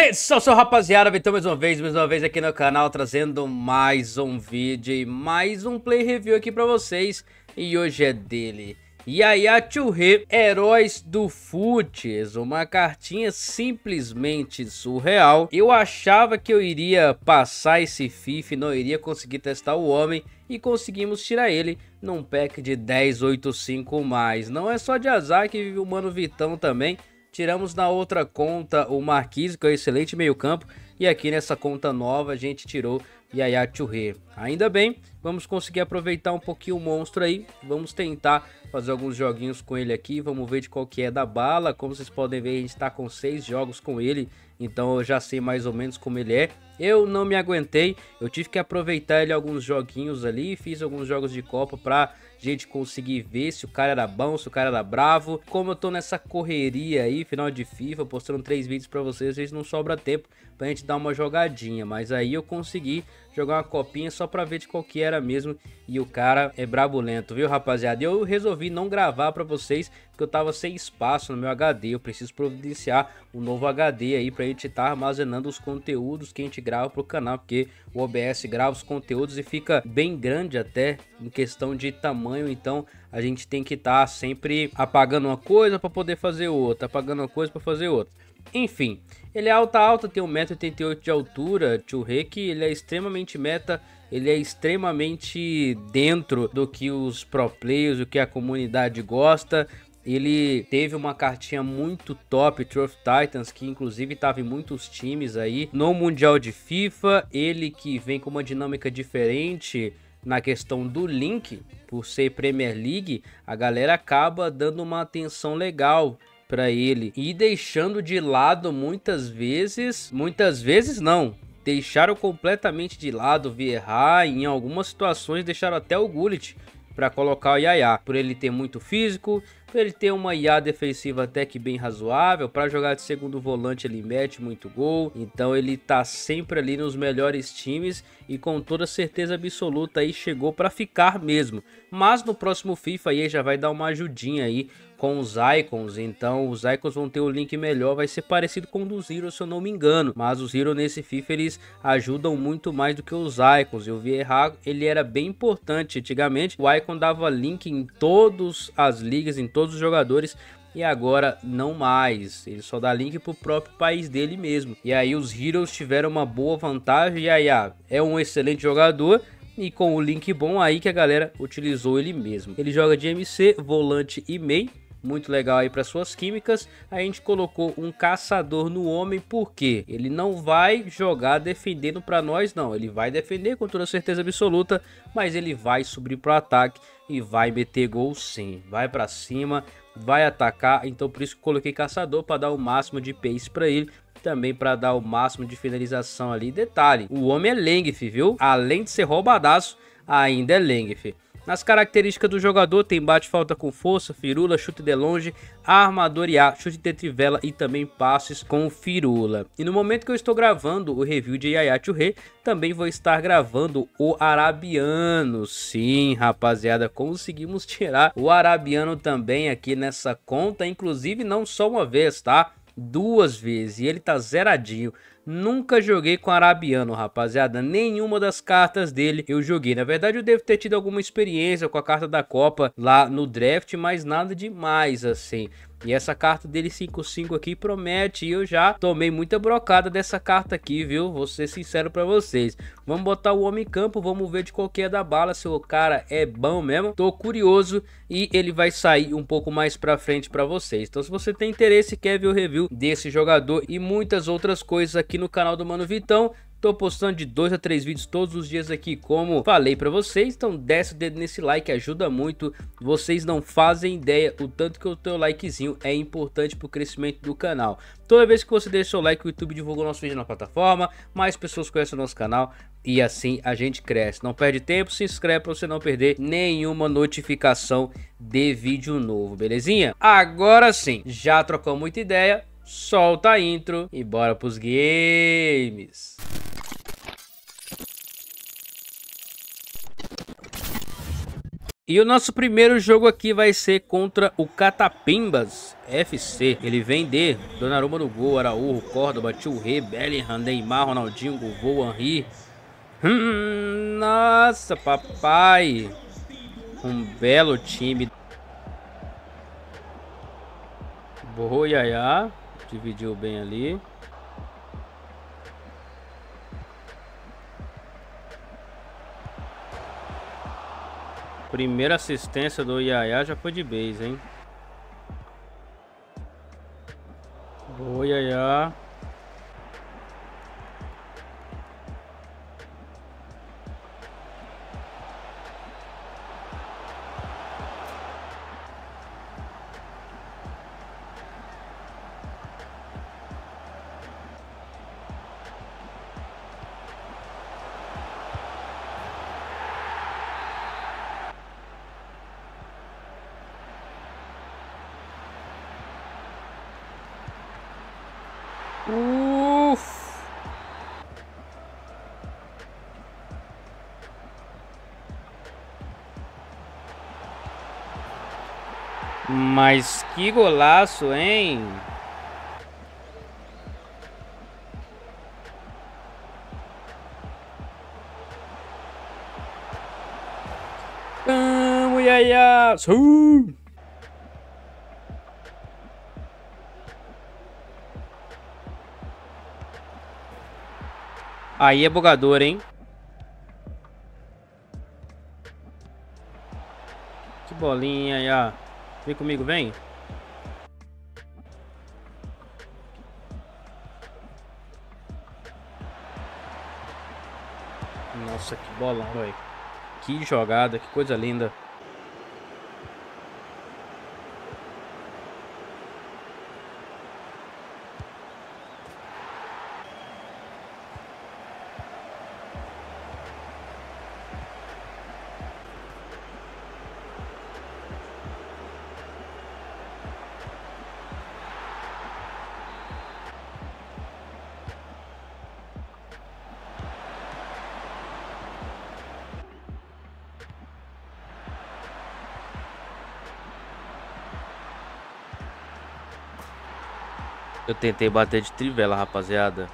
Hey, salve, salve rapaziada, então mais uma vez, mais uma vez aqui no canal trazendo mais um vídeo e mais um play review aqui pra vocês E hoje é dele, Yaya Churri, Heróis do Futs, uma cartinha simplesmente surreal Eu achava que eu iria passar esse Fife, não iria conseguir testar o homem e conseguimos tirar ele num pack de 1085 mais. Não é só de azar que o Mano Vitão também Tiramos na outra conta o Marquise, que é um excelente meio-campo. E aqui nessa conta nova a gente tirou Yaya Touré. Ainda bem, vamos conseguir aproveitar um pouquinho o monstro aí. Vamos tentar fazer alguns joguinhos com ele aqui. Vamos ver de qual que é da bala. Como vocês podem ver, a gente está com seis jogos com ele. Então eu já sei mais ou menos como ele é. Eu não me aguentei. Eu tive que aproveitar ele alguns joguinhos ali. Fiz alguns jogos de Copa para gente conseguir ver se o cara era bom, se o cara era bravo. Como eu tô nessa correria aí, final de FIFA, postando três vídeos para vocês, às vezes não sobra tempo pra gente dar uma jogadinha. Mas aí eu consegui jogar uma copinha só pra ver de qual que era mesmo. E o cara é brabulento, viu, rapaziada? Eu resolvi não gravar pra vocês, porque eu tava sem espaço no meu HD. Eu preciso providenciar um novo HD aí pra gente estar tá armazenando os conteúdos que a gente grava pro canal, porque o OBS grava os conteúdos e fica bem grande até em questão de tamanho, então a gente tem que estar tá sempre apagando uma coisa para poder fazer outra, apagando uma coisa para fazer outra. Enfim, ele é alta-alta, tem 1,88m de altura. Churreki, ele é extremamente meta, ele é extremamente dentro do que os pro players, do que a comunidade gosta. Ele teve uma cartinha muito top, Truth Titans, que inclusive estava em muitos times aí no Mundial de FIFA. Ele que vem com uma dinâmica diferente na questão do link, por ser Premier League, a galera acaba dando uma atenção legal para ele e deixando de lado muitas vezes, muitas vezes não, deixaram completamente de lado Vieira e em algumas situações deixaram até o Gullit para colocar o Yaya, por ele ter muito físico, por ele ter uma IA defensiva até que bem razoável, para jogar de segundo volante ele mete muito gol, então ele tá sempre ali nos melhores times e com toda certeza absoluta aí chegou para ficar mesmo. Mas no próximo FIFA aí já vai dar uma ajudinha aí com os icons, então os icons vão ter o um link melhor, vai ser parecido com o do Zero se eu não me engano, mas os Zero nesse FIFA eles ajudam muito mais do que os icons, eu vi errar, ele era bem importante, antigamente o icon dava link em todas as ligas, em todos os jogadores, e agora não mais. Ele só dá link pro próprio país dele mesmo. E aí os Heroes tiveram uma boa vantagem. E aí, ah, é um excelente jogador. E com o link bom aí que a galera utilizou ele mesmo. Ele joga de MC, volante e meio muito legal aí para suas químicas. A gente colocou um caçador no homem porque ele não vai jogar defendendo para nós não, ele vai defender com toda certeza absoluta, mas ele vai subir para o ataque e vai meter gol sim. Vai para cima, vai atacar, então por isso que coloquei caçador para dar o máximo de pace para ele também para dar o máximo de finalização ali. Detalhe, o homem é Length, viu? Além de ser roubadaço, ainda é Length. Nas características do jogador tem bate falta com força, firula, chute de longe, armador e ar, chute de trivela e também passes com firula. E no momento que eu estou gravando o review de Yaya Churre, também vou estar gravando o Arabiano. Sim, rapaziada, conseguimos tirar o Arabiano também aqui nessa conta, inclusive não só uma vez, tá? Duas vezes, e ele tá zeradinho. Nunca joguei com Arabiano, rapaziada. Nenhuma das cartas dele eu joguei. Na verdade, eu devo ter tido alguma experiência com a carta da Copa lá no draft, mas nada demais, assim. E essa carta dele 5-5 aqui promete. E eu já tomei muita brocada dessa carta aqui, viu? Vou ser sincero pra vocês. Vamos botar o homem em campo. Vamos ver de qualquer é da bala. Se o cara é bom mesmo. Tô curioso. E ele vai sair um pouco mais pra frente pra vocês. Então se você tem interesse quer ver o review desse jogador. E muitas outras coisas aqui no canal do Mano Vitão. Tô postando de 2 a 3 vídeos todos os dias aqui, como falei para vocês. Então desce o dedo nesse like, ajuda muito. Vocês não fazem ideia o tanto que o teu likezinho é importante pro crescimento do canal. Toda vez que você deixa o like, o YouTube divulga o nosso vídeo na plataforma, mais pessoas conhecem o nosso canal e assim a gente cresce. Não perde tempo, se inscreve para você não perder nenhuma notificação de vídeo novo, belezinha? Agora sim, já trocou muita ideia, solta a intro e bora pros games. E o nosso primeiro jogo aqui vai ser contra o Catapimbas FC. Ele vem de Donnarumma no gol, Araújo, Córdoba, Thierry, Bellingham, Neymar, Ronaldinho, Gol, Anri. Hum, nossa, papai. Um belo time. Yaya. Dividiu bem ali. Primeira assistência do Yaya já foi de base, hein? Boa, Yaya. Mas que golaço, hein? Vamos, Yaya! Aí é bugador, hein? Que bolinha aí, Vem comigo, vem. Nossa, que bolão, velho. Que jogada, que coisa linda. Eu tentei bater de trivela, rapaziada.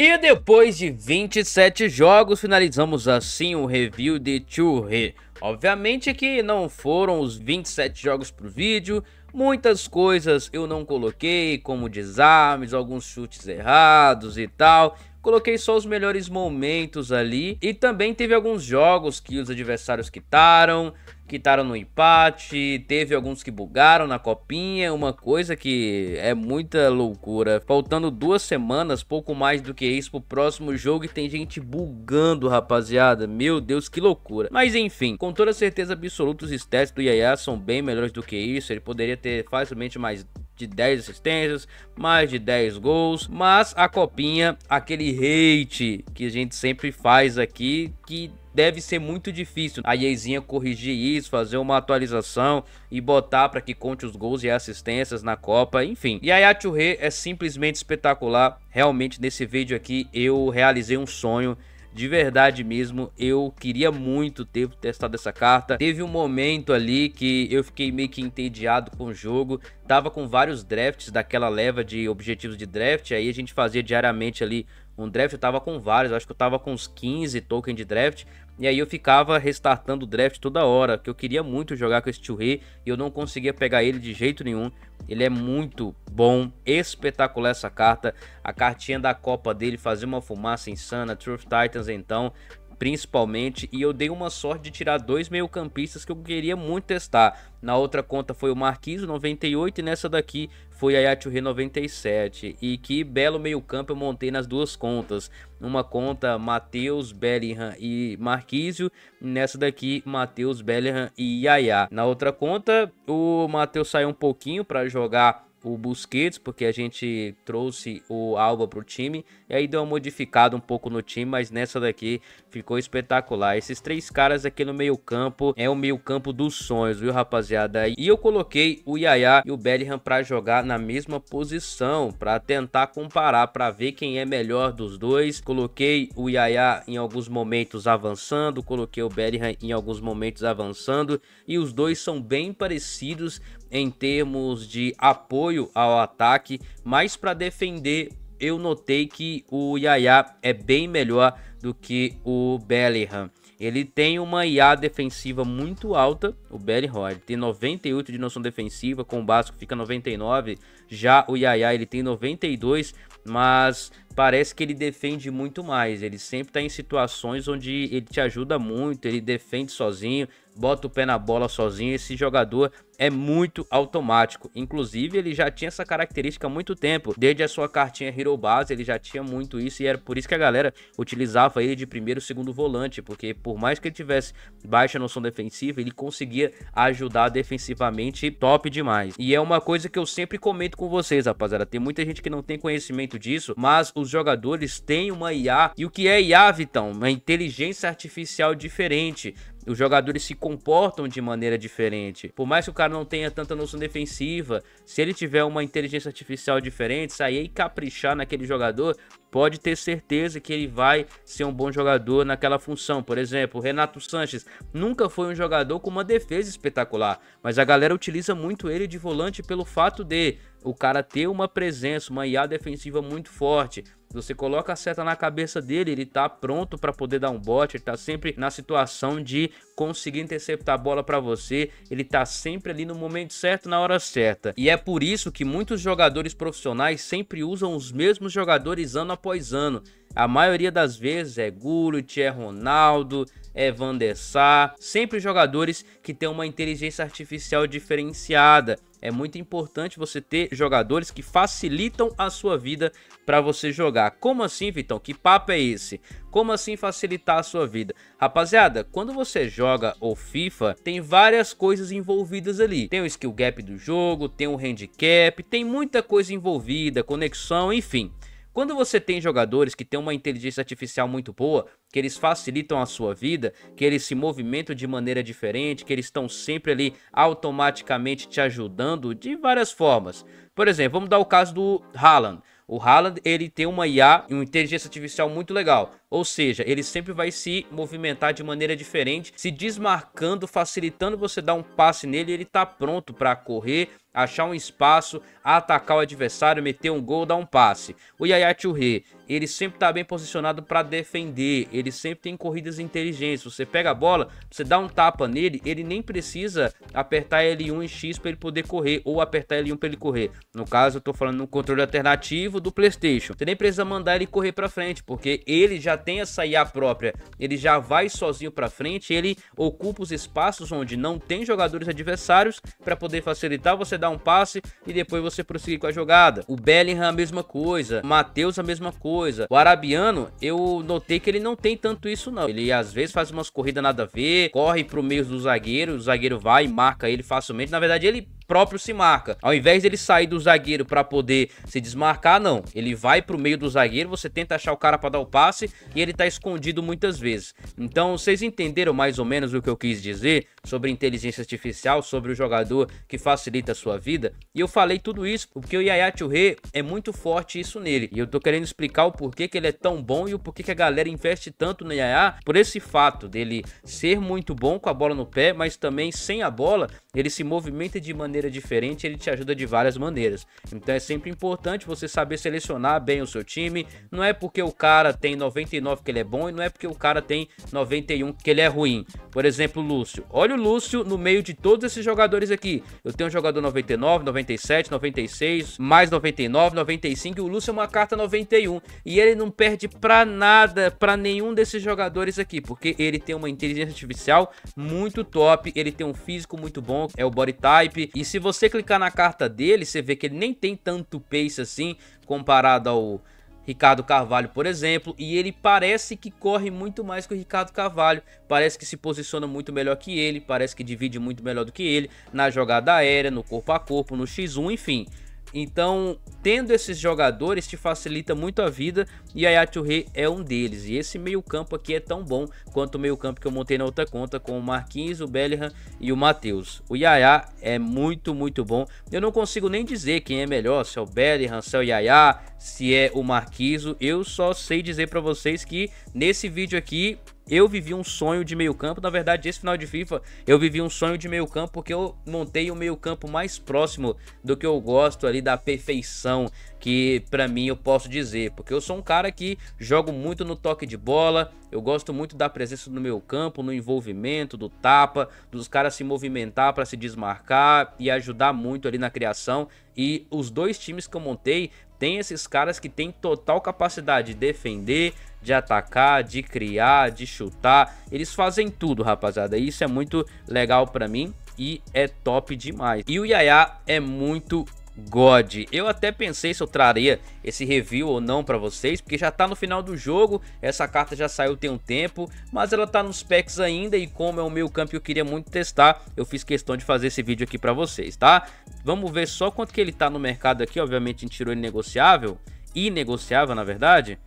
E depois de 27 jogos, finalizamos assim o review de Churri. Obviamente que não foram os 27 jogos pro vídeo, muitas coisas eu não coloquei, como desarmes, alguns chutes errados e tal. Coloquei só os melhores momentos ali. E também teve alguns jogos que os adversários quitaram, quitaram no empate, teve alguns que bugaram na copinha, uma coisa que é muita loucura. Faltando duas semanas, pouco mais do que isso, pro próximo jogo e tem gente bugando, rapaziada. Meu Deus, que loucura. Mas enfim, com toda certeza absoluta, os testes do Yaya são bem melhores do que isso. Ele poderia ter facilmente mais de 10 assistências, mais de 10 gols, mas a copinha, aquele hate que a gente sempre faz aqui, que deve ser muito difícil a Yezinha corrigir isso, fazer uma atualização e botar para que conte os gols e assistências na Copa, enfim. E a Yachurê é simplesmente espetacular, realmente nesse vídeo aqui eu realizei um sonho de verdade mesmo, eu queria muito ter testado essa carta. Teve um momento ali que eu fiquei meio que entediado com o jogo, tava com vários drafts daquela leva de objetivos de draft, aí a gente fazia diariamente ali um draft eu tava com vários, acho que eu tava com uns 15 token de draft, e aí eu ficava restartando o draft toda hora, que eu queria muito jogar com esse Churri e eu não conseguia pegar ele de jeito nenhum. Ele é muito bom, espetacular essa carta. A cartinha da Copa dele fazer uma fumaça insana, Truth Titans então principalmente, e eu dei uma sorte de tirar dois meio-campistas que eu queria muito testar. Na outra conta foi o Marquiso 98 e nessa daqui foi a Yachuri 97. E que belo meio-campo eu montei nas duas contas. uma conta Matheus, Bellingham e Marquísio, nessa daqui Matheus, Bellingham e Yaya. Na outra conta, o Matheus saiu um pouquinho para jogar o Busquets, porque a gente trouxe o Alba para o time e aí deu uma modificada um pouco no time, mas nessa daqui ficou espetacular. Esses três caras aqui no meio-campo é o meio-campo dos sonhos, viu, rapaziada? E eu coloquei o Yaya e o Bellingham para jogar na mesma posição, para tentar comparar, para ver quem é melhor dos dois. Coloquei o Yaya em alguns momentos avançando, coloquei o Bellingham em alguns momentos avançando e os dois são bem parecidos em termos de apoio ao ataque, mas para defender eu notei que o Yaya é bem melhor do que o Bellingham. Ele tem uma IA defensiva muito alta, o Bellingham, ele tem 98 de noção defensiva, com o Basco fica 99, já o Yaya ele tem 92, mas parece que ele defende muito mais. Ele sempre tá em situações onde ele te ajuda muito, ele defende sozinho, bota o pé na bola sozinho. Esse jogador é muito automático. Inclusive, ele já tinha essa característica há muito tempo. Desde a sua cartinha Hero Base, ele já tinha muito isso e era por isso que a galera utilizava ele de primeiro segundo volante, porque por mais que ele tivesse baixa noção defensiva, ele conseguia ajudar defensivamente top demais. E é uma coisa que eu sempre comento com vocês, rapaziada. Tem muita gente que não tem conhecimento disso, mas os os jogadores têm uma IA. E o que é IA, Vitão? Uma é inteligência artificial diferente os jogadores se comportam de maneira diferente. Por mais que o cara não tenha tanta noção defensiva, se ele tiver uma inteligência artificial diferente, sair e caprichar naquele jogador, pode ter certeza que ele vai ser um bom jogador naquela função. Por exemplo, Renato Sanches nunca foi um jogador com uma defesa espetacular, mas a galera utiliza muito ele de volante pelo fato de o cara ter uma presença, uma IA defensiva muito forte. Você coloca a seta na cabeça dele, ele tá pronto para poder dar um bote, ele tá sempre na situação de conseguir interceptar a bola para você, ele tá sempre ali no momento certo, na hora certa. E é por isso que muitos jogadores profissionais sempre usam os mesmos jogadores ano após ano. A maioria das vezes é Gullit, é Ronaldo, é Van der Sar, sempre jogadores que têm uma inteligência artificial diferenciada, é muito importante você ter jogadores que facilitam a sua vida para você jogar. Como assim, Vitão? Que papo é esse? Como assim facilitar a sua vida? Rapaziada, quando você joga o FIFA, tem várias coisas envolvidas ali. Tem o skill gap do jogo, tem o handicap, tem muita coisa envolvida, conexão, enfim. Quando você tem jogadores que têm uma inteligência artificial muito boa, que eles facilitam a sua vida, que eles se movimentam de maneira diferente, que eles estão sempre ali automaticamente te ajudando de várias formas. Por exemplo, vamos dar o caso do Haaland. O Haaland, ele tem uma IA e uma inteligência artificial muito legal. Ou seja, ele sempre vai se movimentar de maneira diferente, se desmarcando, facilitando você dar um passe nele, ele tá pronto para correr, achar um espaço, atacar o adversário, meter um gol, dar um passe. O Yaya Touré, ele sempre está bem posicionado para defender, ele sempre tem corridas inteligentes. Você pega a bola, você dá um tapa nele, ele nem precisa apertar L1 e X para ele poder correr ou apertar L1 para ele correr. No caso, eu estou falando no controle alternativo do PlayStation. Você nem precisa mandar ele correr para frente, porque ele já tem essa IA própria, ele já vai sozinho para frente, ele ocupa os espaços onde não tem jogadores adversários para poder facilitar você dar um passe e depois você prosseguir com a jogada. O Bellingham a mesma coisa, o Matheus a mesma coisa. O Arabiano, eu notei que ele não tem tanto isso não. Ele às vezes faz umas corridas nada a ver, corre pro meio do zagueiro, o zagueiro vai e marca ele facilmente. Na verdade, ele próprio se marca. Ao invés dele sair do zagueiro para poder se desmarcar, não. Ele vai pro meio do zagueiro, você tenta achar o cara para dar o passe e ele tá escondido muitas vezes. Então, vocês entenderam mais ou menos o que eu quis dizer? sobre inteligência artificial, sobre o jogador que facilita a sua vida. E eu falei tudo isso porque o Yaya Touré é muito forte isso nele. E eu tô querendo explicar o porquê que ele é tão bom e o porquê que a galera investe tanto no Yaya por esse fato dele ser muito bom com a bola no pé, mas também sem a bola, ele se movimenta de maneira diferente, ele te ajuda de várias maneiras. Então é sempre importante você saber selecionar bem o seu time. Não é porque o cara tem 99 que ele é bom e não é porque o cara tem 91 que ele é ruim. Por exemplo, Lúcio. Olha o Lúcio no meio de todos esses jogadores aqui. Eu tenho um jogador 99, 97, 96, mais 99, 95 e o Lúcio é uma carta 91. E ele não perde pra nada, pra nenhum desses jogadores aqui, porque ele tem uma inteligência artificial muito top, ele tem um físico muito bom, é o body type. E se você clicar na carta dele, você vê que ele nem tem tanto pace assim comparado ao Ricardo Carvalho, por exemplo, e ele parece que corre muito mais que o Ricardo Carvalho, parece que se posiciona muito melhor que ele, parece que divide muito melhor do que ele na jogada aérea, no corpo a corpo, no X1, enfim. Então, tendo esses jogadores te facilita muito a vida e a Yaturé é um deles. E esse meio-campo aqui é tão bom quanto o meio-campo que eu montei na outra conta com o Marquinhos, o Bellingham e o Matheus. O Yaya é muito, muito bom. Eu não consigo nem dizer quem é melhor, se é o Bellingham, se é o Yaya, se é o Marquinhos. Eu só sei dizer para vocês que nesse vídeo aqui eu vivi um sonho de meio campo. Na verdade, esse final de FIFA eu vivi um sonho de meio campo porque eu montei o um meio campo mais próximo do que eu gosto ali da perfeição que para mim eu posso dizer, porque eu sou um cara que jogo muito no toque de bola, eu gosto muito da presença no meu campo, no envolvimento, do tapa, dos caras se movimentar para se desmarcar e ajudar muito ali na criação. E os dois times que eu montei tem esses caras que têm total capacidade de defender, de atacar, de criar, de chutar. Eles fazem tudo, rapaziada. E isso é muito legal para mim e é top demais. E o Yaya é muito God. Eu até pensei se eu traria esse review ou não para vocês, porque já tá no final do jogo, essa carta já saiu tem um tempo, mas ela tá nos packs ainda e como é o meu campo que eu queria muito testar, eu fiz questão de fazer esse vídeo aqui para vocês, tá? Vamos ver só quanto que ele tá no mercado aqui, obviamente a gente tirou ele negociável, inegociável na verdade.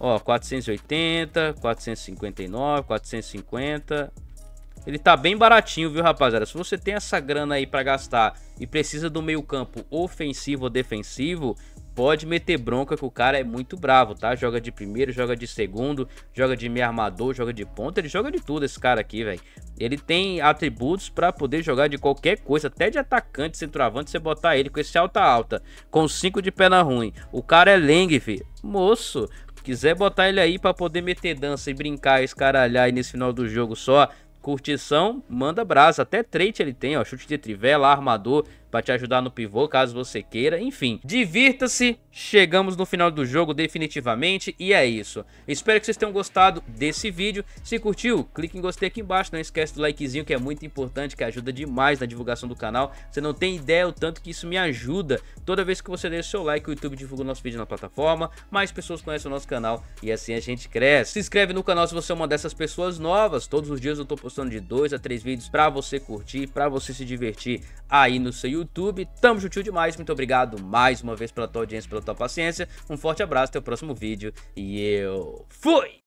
Ó, 480, 459, 450, ele tá bem baratinho, viu, rapaziada? Se você tem essa grana aí para gastar e precisa do meio campo ofensivo ou defensivo, pode meter bronca que o cara é muito bravo, tá? Joga de primeiro, joga de segundo, joga de meio armador, joga de ponta, ele joga de tudo esse cara aqui, velho. Ele tem atributos para poder jogar de qualquer coisa, até de atacante, centroavante, você botar ele com esse alta alta, com cinco de perna ruim. O cara é lengue, fi. Moço, quiser botar ele aí para poder meter dança e brincar, escaralhar aí nesse final do jogo só, Curtição, manda brasa. Até trait ele tem, ó. Chute de trivela, armador, para te ajudar no pivô, caso você queira. Enfim, divirta-se. Chegamos no final do jogo definitivamente e é isso. Espero que vocês tenham gostado desse vídeo. Se curtiu, clique em gostei aqui embaixo. Não esquece do likezinho que é muito importante, que ajuda demais na divulgação do canal. Você não tem ideia o tanto que isso me ajuda. Toda vez que você deixa o seu like, o YouTube divulga o nosso vídeo na plataforma, mais pessoas conhecem o nosso canal e assim a gente cresce. Se inscreve no canal se você é uma dessas pessoas novas. Todos os dias eu tô postando de 2 a 3 vídeos para você curtir, para você se divertir aí no seu YouTube YouTube. Tamo juntinho demais. Muito obrigado mais uma vez pela tua audiência, pela tua paciência. Um forte abraço, até o próximo vídeo. E eu fui!